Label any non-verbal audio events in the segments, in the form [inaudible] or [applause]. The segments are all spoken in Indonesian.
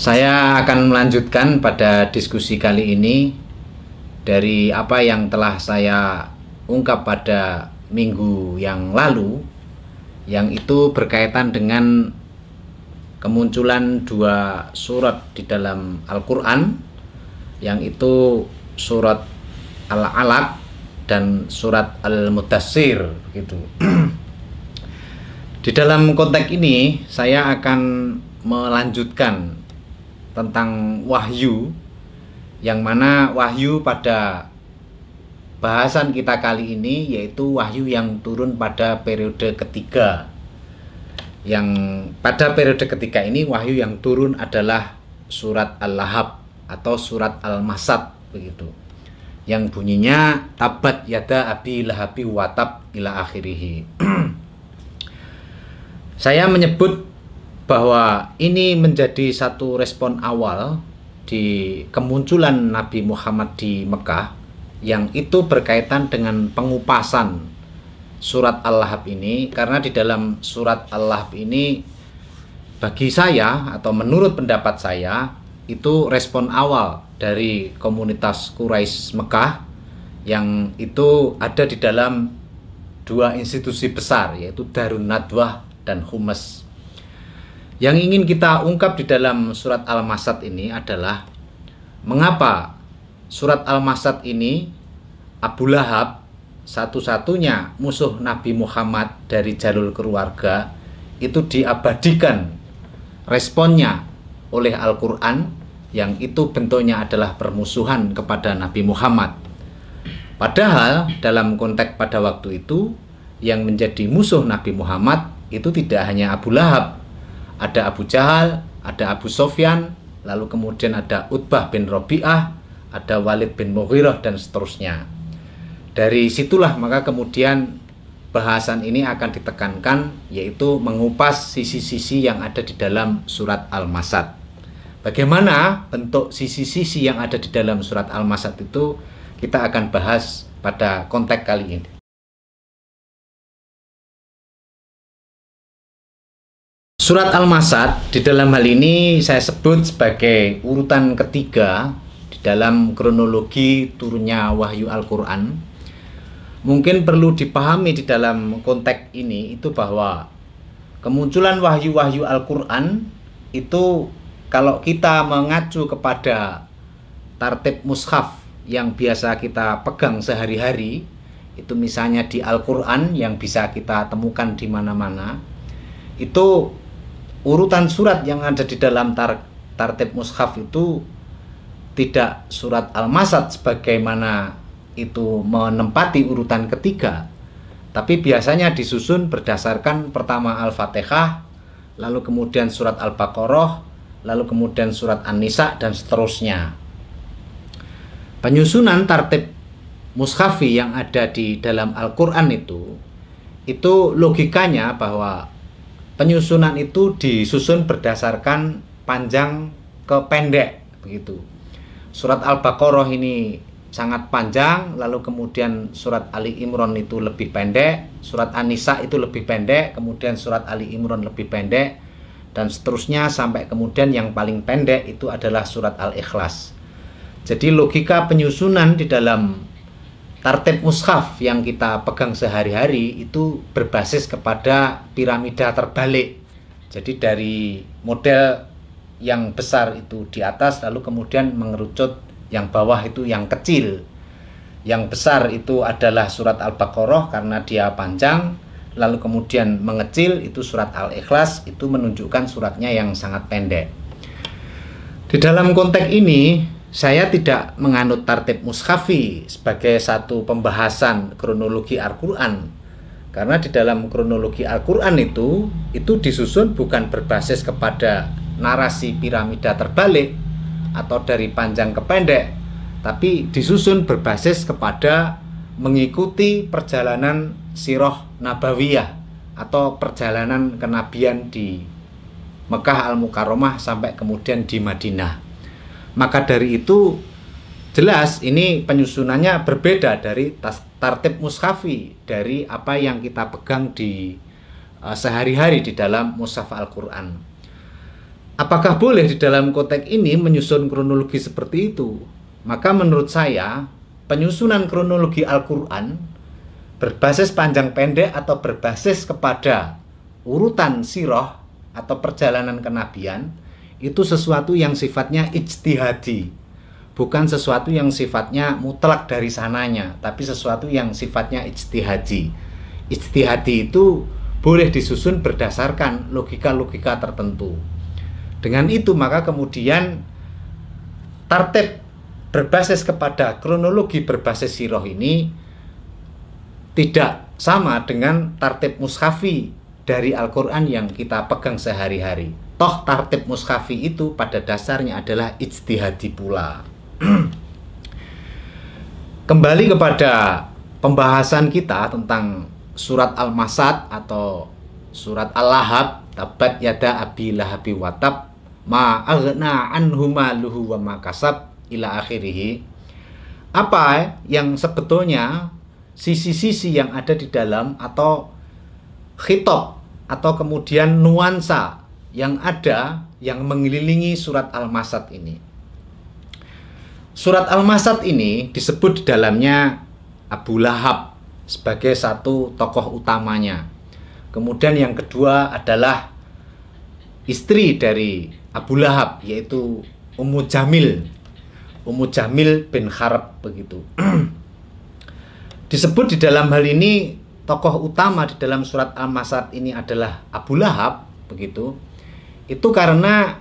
Saya akan melanjutkan pada diskusi kali ini dari apa yang telah saya ungkap pada minggu yang lalu yang itu berkaitan dengan kemunculan dua surat di dalam Al-Qur'an yang itu surat Al-Alaq dan surat Al-Mudassir gitu. Di dalam konteks ini saya akan melanjutkan tentang wahyu yang mana wahyu pada bahasan kita kali ini yaitu wahyu yang turun pada periode ketiga. Yang pada periode ketiga ini wahyu yang turun adalah surat Al-Lahab atau surat Al-Masad begitu. Yang bunyinya tabat yada abi lahabi watab ila akhirihi. [clears throat] Saya menyebut bahwa ini menjadi satu respon awal di kemunculan Nabi Muhammad di Mekah yang itu berkaitan dengan pengupasan surat Al-Lahab ini karena di dalam surat Al-Lahab ini bagi saya atau menurut pendapat saya itu respon awal dari komunitas Quraisy Mekah yang itu ada di dalam dua institusi besar yaitu Darun Nadwah dan Humas yang ingin kita ungkap di dalam surat Al-Masad ini adalah mengapa surat Al-Masad ini Abu Lahab satu-satunya musuh Nabi Muhammad dari jalur keluarga itu diabadikan responnya oleh Al-Quran yang itu bentuknya adalah permusuhan kepada Nabi Muhammad. Padahal dalam konteks pada waktu itu yang menjadi musuh Nabi Muhammad itu tidak hanya Abu Lahab ada Abu Jahal, ada Abu Sofyan, lalu kemudian ada Utbah bin Robi'ah, ada Walid bin Mughirah, dan seterusnya. Dari situlah maka kemudian bahasan ini akan ditekankan yaitu mengupas sisi-sisi yang ada di dalam surat Al-Masad. Bagaimana bentuk sisi-sisi yang ada di dalam surat Al-Masad itu kita akan bahas pada konteks kali ini. Surat Al-Masad di dalam hal ini saya sebut sebagai urutan ketiga di dalam kronologi turunnya wahyu Al-Quran. Mungkin perlu dipahami di dalam konteks ini itu bahwa kemunculan wahyu-wahyu Al-Quran itu kalau kita mengacu kepada tartib mushaf yang biasa kita pegang sehari-hari itu misalnya di Al-Quran yang bisa kita temukan di mana-mana itu urutan surat yang ada di dalam tar tartib mushaf itu tidak surat al-masad sebagaimana itu menempati urutan ketiga tapi biasanya disusun berdasarkan pertama al-fatihah lalu kemudian surat al-baqarah lalu kemudian surat an-nisa dan seterusnya penyusunan tartib mushafi yang ada di dalam Al-Quran itu itu logikanya bahwa penyusunan itu disusun berdasarkan panjang ke pendek begitu. Surat Al-Baqarah ini sangat panjang, lalu kemudian surat Ali imron itu lebih pendek, surat An-Nisa itu lebih pendek, kemudian surat Ali imron lebih pendek dan seterusnya sampai kemudian yang paling pendek itu adalah surat Al-Ikhlas. Jadi logika penyusunan di dalam Tartib mushaf yang kita pegang sehari-hari itu berbasis kepada piramida terbalik. Jadi dari model yang besar itu di atas lalu kemudian mengerucut yang bawah itu yang kecil. Yang besar itu adalah surat Al-Baqarah karena dia panjang, lalu kemudian mengecil itu surat Al-Ikhlas itu menunjukkan suratnya yang sangat pendek. Di dalam konteks ini saya tidak menganut tartib mushafi sebagai satu pembahasan kronologi Al-Quran karena di dalam kronologi Al-Quran itu itu disusun bukan berbasis kepada narasi piramida terbalik atau dari panjang ke pendek tapi disusun berbasis kepada mengikuti perjalanan siroh nabawiyah atau perjalanan kenabian di Mekah Al-Mukarramah sampai kemudian di Madinah maka dari itu jelas ini penyusunannya berbeda dari tartib mushafi dari apa yang kita pegang di uh, sehari-hari di dalam mushaf Al-Qur'an. Apakah boleh di dalam konteks ini menyusun kronologi seperti itu? Maka menurut saya penyusunan kronologi Al-Qur'an berbasis panjang pendek atau berbasis kepada urutan siroh atau perjalanan kenabian itu sesuatu yang sifatnya ijtihadi bukan sesuatu yang sifatnya mutlak dari sananya tapi sesuatu yang sifatnya ijtihadi ijtihadi itu boleh disusun berdasarkan logika-logika tertentu dengan itu maka kemudian tartib berbasis kepada kronologi berbasis siroh ini tidak sama dengan tartib mushafi dari Al-Quran yang kita pegang sehari-hari. Toh tartib muskafi itu pada dasarnya adalah ijtihadi pula. [clears throat] Kembali kepada pembahasan kita tentang surat Al-Masad atau surat Al-Lahab tabat yada abi lahabi watab ma agna anhu maluhu wa ma kasab ila akhirih apa yang sebetulnya sisi-sisi yang ada di dalam atau khitab atau kemudian nuansa yang ada yang mengelilingi surat Al-Masad ini. Surat Al-Masad ini disebut di dalamnya Abu Lahab sebagai satu tokoh utamanya. Kemudian yang kedua adalah istri dari Abu Lahab yaitu Ummu Jamil. Ummu Jamil bin Harb begitu. [clears throat] disebut di dalam hal ini tokoh utama di dalam surat Al-Masad ini adalah Abu Lahab begitu itu karena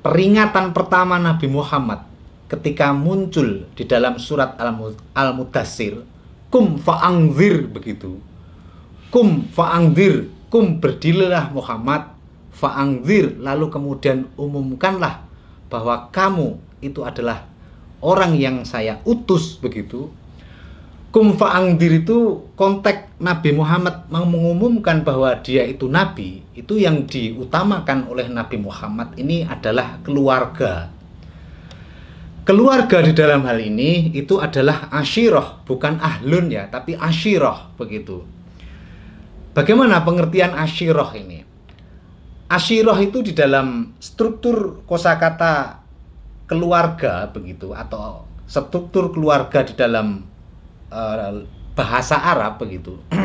peringatan pertama Nabi Muhammad ketika muncul di dalam surat Al-Mudassir kum fa'angzir begitu kum fa'angzir kum berdirilah Muhammad fa'angzir lalu kemudian umumkanlah bahwa kamu itu adalah orang yang saya utus begitu kum fa'angdir itu konteks Nabi Muhammad mengumumkan bahwa dia itu Nabi itu yang diutamakan oleh Nabi Muhammad ini adalah keluarga keluarga di dalam hal ini itu adalah asyirah bukan ahlun ya tapi asyirah begitu bagaimana pengertian asyirah ini asyirah itu di dalam struktur kosakata keluarga begitu atau struktur keluarga di dalam Eh, bahasa Arab begitu. [clears throat]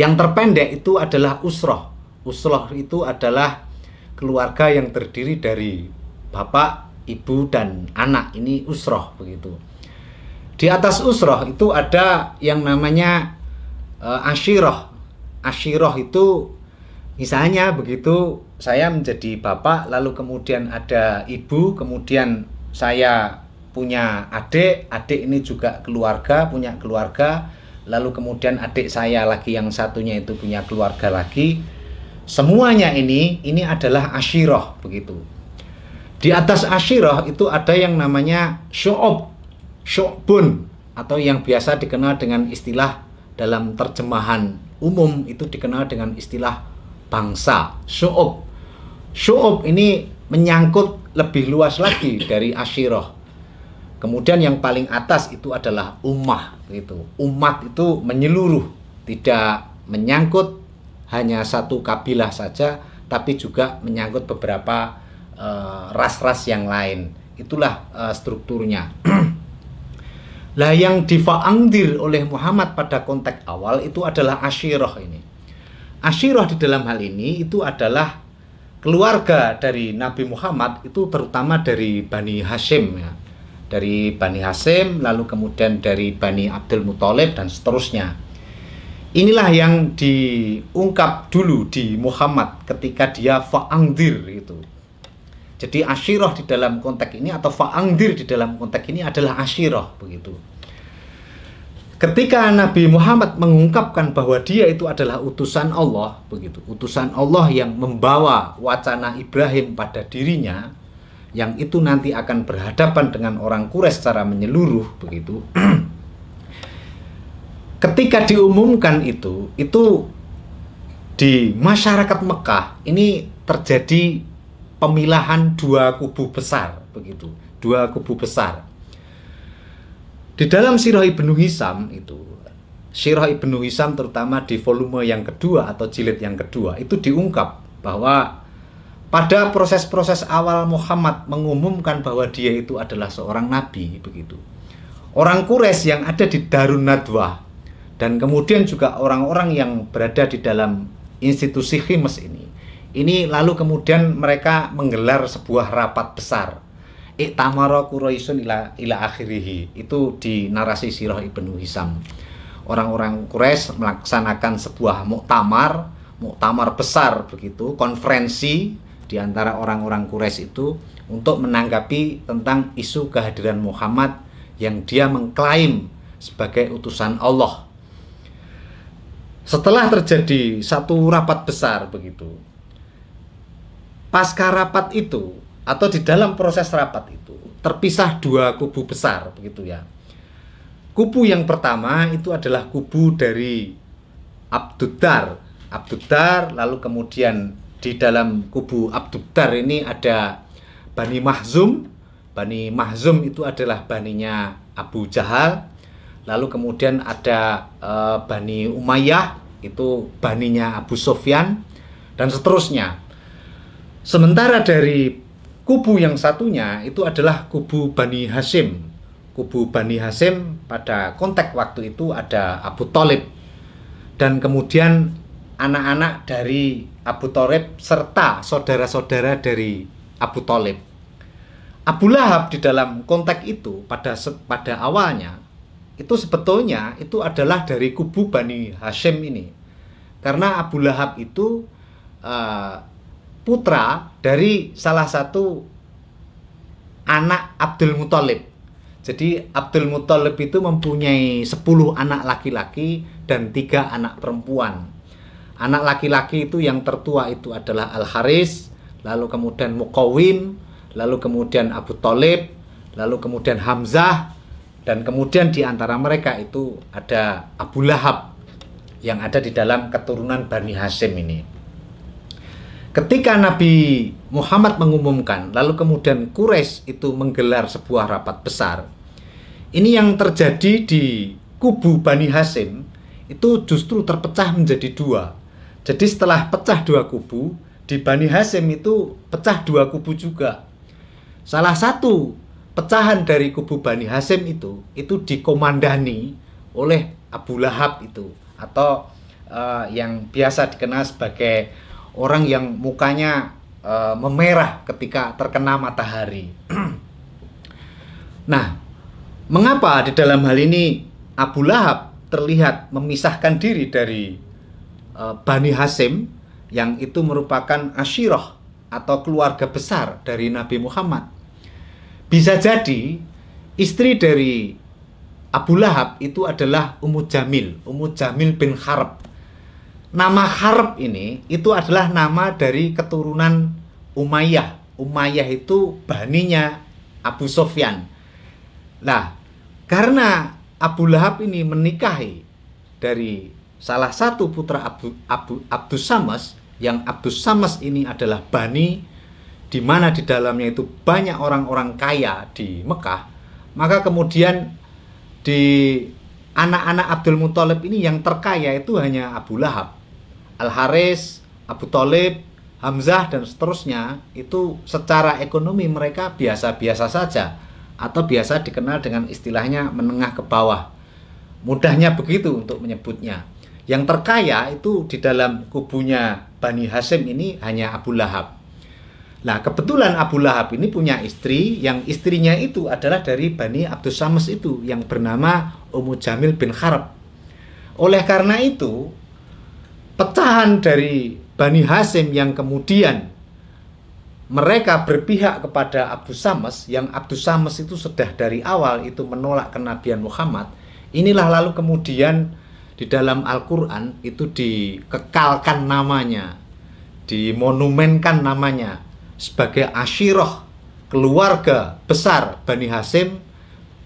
yang terpendek itu adalah usroh. Usroh itu adalah keluarga yang terdiri dari bapak, ibu, dan anak. Ini usroh begitu. Di atas usroh itu ada yang namanya uh, eh, ashiroh. Ashiroh itu misalnya begitu saya menjadi bapak, lalu kemudian ada ibu, kemudian saya punya adik, adik ini juga keluarga, punya keluarga, lalu kemudian adik saya lagi yang satunya itu punya keluarga lagi. Semuanya ini ini adalah asyiroh begitu. Di atas asyiroh itu ada yang namanya syu'ub, syu'bun atau yang biasa dikenal dengan istilah dalam terjemahan umum itu dikenal dengan istilah bangsa, syu'ub. Syu'ub ini menyangkut lebih luas lagi dari asyiroh Kemudian yang paling atas itu adalah ummah itu. Umat itu menyeluruh, tidak menyangkut hanya satu kabilah saja, tapi juga menyangkut beberapa eh, ras-ras uh, yang lain. Itulah uh, strukturnya. [clears throat] Lah yang difaangdir oleh Muhammad pada konteks awal itu adalah asyirah ini. Asyirah di dalam hal ini itu adalah keluarga dari Nabi Muhammad itu terutama dari Bani Hashim ya dari Bani Hasim, lalu kemudian dari Bani Abdul Muthalib dan seterusnya. Inilah yang diungkap dulu di Muhammad ketika dia fa'angdir itu. Jadi asyirah di dalam konteks ini atau fa'angdir di dalam konteks ini adalah asyirah begitu. Ketika Nabi Muhammad mengungkapkan bahwa dia itu adalah utusan Allah, begitu, utusan Allah yang membawa wacana Ibrahim pada dirinya, yang itu nanti akan berhadapan dengan orang Quraisy secara menyeluruh begitu. [clears throat] Ketika diumumkan itu, itu di masyarakat Mekah ini terjadi pemilahan dua kubu besar begitu, dua kubu besar. Di dalam Sirah Ibnu Hisam itu Sirah Ibnu Hisam terutama di volume yang kedua atau jilid yang kedua itu diungkap bahwa pada proses-proses awal Muhammad mengumumkan bahwa dia itu adalah seorang nabi begitu. Orang Quraisy yang ada di Darun Nadwa dan kemudian juga orang-orang yang berada di dalam institusi Khimes ini. Ini lalu kemudian mereka menggelar sebuah rapat besar. Iktamara Quraisyun ila, ila akhirihi. Itu di narasi Sirah Ibnu Hisam. Orang-orang Quraisy melaksanakan sebuah muktamar, muktamar besar begitu, konferensi di antara orang-orang Quraisy itu untuk menanggapi tentang isu kehadiran Muhammad yang dia mengklaim sebagai utusan Allah. Setelah terjadi satu rapat besar begitu, pasca rapat itu atau di dalam proses rapat itu terpisah dua kubu besar begitu ya. Kubu yang pertama itu adalah kubu dari Abdudar, Abdudar lalu kemudian di dalam kubu Abdubdar ini ada Bani Mahzum. Bani Mahzum itu adalah baninya Abu Jahal. Lalu kemudian ada e, Bani Umayyah, itu baninya Abu Sofyan dan seterusnya. Sementara dari kubu yang satunya itu adalah kubu Bani Hasim. Kubu Bani Hasim pada konteks waktu itu ada Abu Talib dan kemudian anak-anak dari Abu Thalib serta saudara-saudara dari Abu Thalib. Abu Lahab di dalam konteks itu pada pada awalnya itu sebetulnya itu adalah dari kubu Bani Hashim ini. Karena Abu Lahab itu uh, putra dari salah satu anak Abdul Muthalib. Jadi Abdul Muthalib itu mempunyai 10 anak laki-laki dan tiga anak perempuan anak laki-laki itu yang tertua itu adalah Al Haris, lalu kemudian Mukawim, lalu kemudian Abu Talib, lalu kemudian Hamzah, dan kemudian di antara mereka itu ada Abu Lahab yang ada di dalam keturunan Bani Hashim ini. Ketika Nabi Muhammad mengumumkan, lalu kemudian Quraisy itu menggelar sebuah rapat besar. Ini yang terjadi di kubu Bani Hasim itu justru terpecah menjadi dua jadi setelah pecah dua kubu, di Bani Hasim itu pecah dua kubu juga. Salah satu pecahan dari kubu Bani Hasim itu itu dikomandani oleh Abu Lahab itu atau uh, yang biasa dikenal sebagai orang yang mukanya uh, memerah ketika terkena matahari. [clears throat] nah, mengapa di dalam hal ini Abu Lahab terlihat memisahkan diri dari Eh, Bani Hasim yang itu merupakan asyirah atau keluarga besar dari Nabi Muhammad. Bisa jadi istri dari Abu Lahab itu adalah Ummu Jamil, Ummu Jamil bin Harb. Nama Harb ini itu adalah nama dari keturunan Umayyah. Umayyah itu baninya Abu Sofyan. Nah, karena Abu Lahab ini menikahi dari salah satu putra Abdu, Abdu, Abdus Samas yang Abdus Samas ini adalah Bani di mana di dalamnya itu banyak orang-orang kaya di Mekah maka kemudian di anak-anak Abdul Muthalib ini yang terkaya itu hanya Abu Lahab Al Haris Abu Talib Hamzah dan seterusnya itu secara ekonomi mereka biasa-biasa saja atau biasa dikenal dengan istilahnya menengah ke bawah. Mudahnya begitu untuk menyebutnya yang terkaya itu di dalam kubunya Bani Hasim ini hanya Abu Lahab. Nah, kebetulan Abu Lahab ini punya istri yang istrinya itu adalah dari Bani Abdus Samas itu yang bernama Ummu Jamil bin Kharab. Oleh karena itu, pecahan dari Bani Hasim yang kemudian mereka berpihak kepada Abu Samas yang Abu Samas itu sudah dari awal itu menolak kenabian Muhammad. Inilah lalu kemudian di dalam Al-Quran itu dikekalkan namanya dimonumenkan namanya sebagai asyiroh keluarga besar Bani Hasim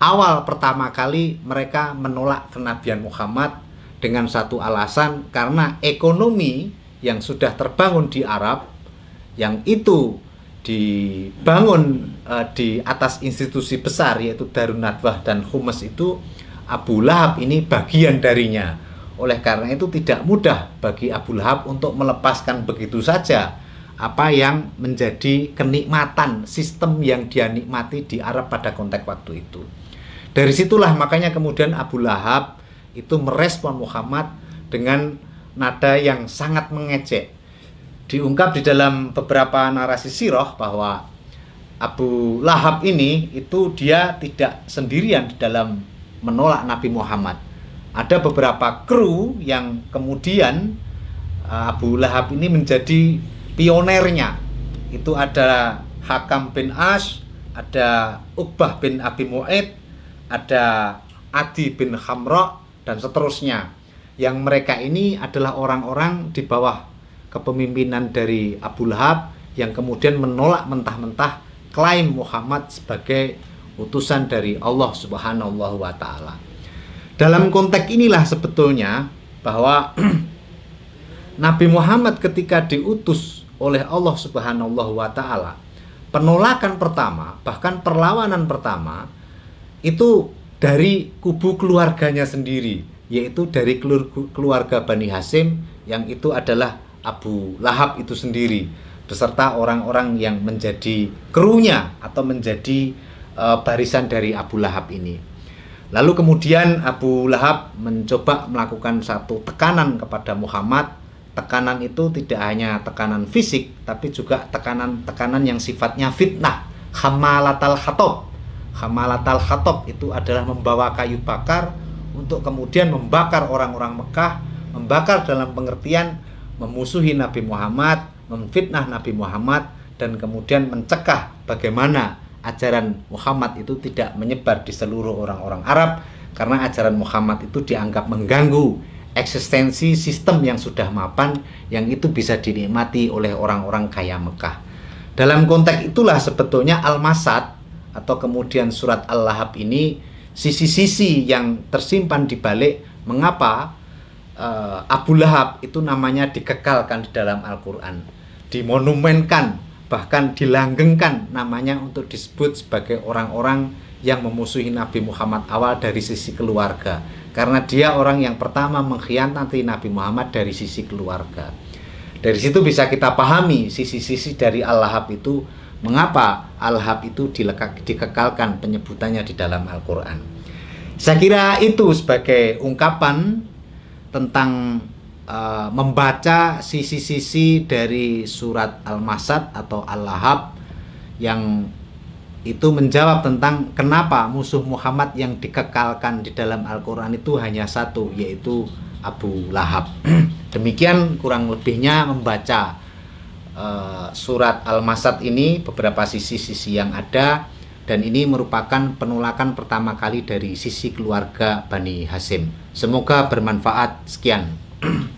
awal pertama kali mereka menolak kenabian Muhammad dengan satu alasan karena ekonomi yang sudah terbangun di Arab yang itu dibangun uh, di atas institusi besar yaitu Darun dan Humas itu Abu Lahab ini bagian darinya. Oleh karena itu tidak mudah bagi Abu Lahab untuk melepaskan begitu saja apa yang menjadi kenikmatan sistem yang dia nikmati di Arab pada konteks waktu itu. Dari situlah makanya kemudian Abu Lahab itu merespon Muhammad dengan nada yang sangat mengecek. Diungkap di dalam beberapa narasi siroh bahwa Abu Lahab ini itu dia tidak sendirian di dalam menolak Nabi Muhammad. Ada beberapa kru yang kemudian eh, Abu Lahab ini menjadi pionernya. Itu ada Hakam bin Ash, ada Uqbah bin Abi Mu'id, ada Adi bin Hamra, dan seterusnya. Yang mereka ini adalah orang-orang di bawah kepemimpinan dari Abu Lahab yang kemudian menolak mentah-mentah klaim Muhammad sebagai utusan dari Allah Subhanahu wa taala. Dalam konteks inilah sebetulnya bahwa [clears throat] Nabi Muhammad ketika diutus oleh Allah Subhanahu wa taala, penolakan pertama, bahkan perlawanan pertama itu dari kubu keluarganya sendiri, yaitu dari keluarga Bani Hasim yang itu adalah Abu Lahab itu sendiri beserta orang-orang yang menjadi krunya atau menjadi Eh, barisan dari Abu Lahab ini. Lalu kemudian Abu Lahab mencoba melakukan satu tekanan kepada Muhammad. Tekanan itu tidak hanya tekanan fisik, tapi juga tekanan-tekanan yang sifatnya fitnah. Hamalatal khatob. Hamalatal khatob itu adalah membawa kayu bakar untuk kemudian membakar orang-orang Mekah, membakar dalam pengertian memusuhi Nabi Muhammad, memfitnah Nabi Muhammad, dan kemudian mencegah bagaimana ajaran Muhammad itu tidak menyebar di seluruh orang-orang Arab karena ajaran Muhammad itu dianggap mengganggu eksistensi sistem yang sudah mapan yang itu bisa dinikmati oleh orang-orang kaya Mekah. Dalam konteks itulah sebetulnya Al-Masad atau kemudian surat Al-Lahab ini sisi-sisi yang tersimpan di balik mengapa uh, Abu Lahab itu namanya dikekalkan di dalam Al-Qur'an, dimonumenkan bahkan dilanggengkan namanya untuk disebut sebagai orang-orang yang memusuhi Nabi Muhammad awal dari sisi keluarga karena dia orang yang pertama mengkhianati Nabi Muhammad dari sisi keluarga. Dari situ bisa kita pahami sisi-sisi dari Al-Lahab itu mengapa Al-Lahab itu dilekak, dikekalkan penyebutannya di dalam Al-Qur'an. Saya kira itu sebagai ungkapan tentang uh, membaca sisi-sisi dari surat Al-Masad atau Al-Lahab yang itu menjawab tentang kenapa musuh Muhammad yang dikekalkan di dalam Al-Quran itu hanya satu yaitu Abu Lahab [clears throat] demikian kurang lebihnya membaca uh, surat Al-Masad ini beberapa sisi-sisi yang ada dan ini merupakan penolakan pertama kali dari sisi keluarga Bani Hasim semoga bermanfaat sekian [clears throat]